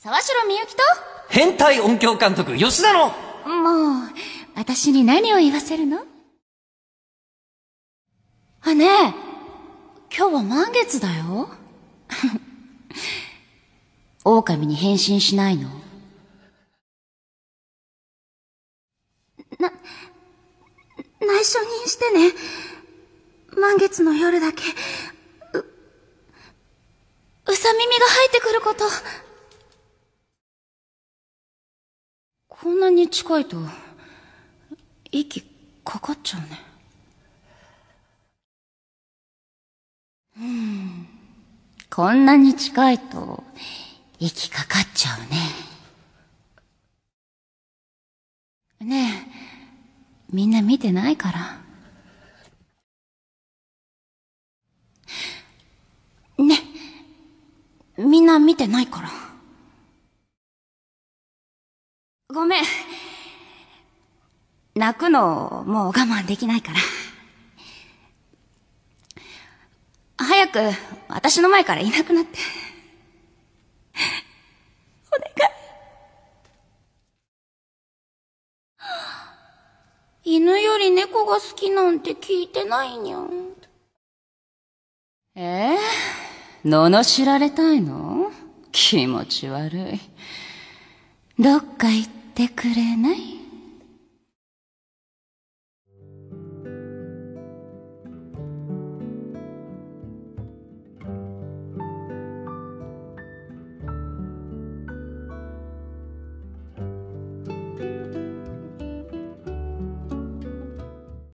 沢城みゆきと変態音響監督吉田のもう、私に何を言わせるのあ、ねえ、今日は満月だよ。狼に変身しないのな、内緒にしてね。満月の夜だけ、う、うさ耳が入ってくること。こんなに近いと、息かかっちゃうね。うん。こんなに近いと、息かかっちゃうね。ねえ、みんな見てないから。ね、みんな見てないから。ごめん。泣くの、もう我慢できないから。早く、私の前からいなくなって。お願い。犬より猫が好きなんて聞いてないにゃん。えー、罵られたいの気持ち悪い。どっか行って。てくれない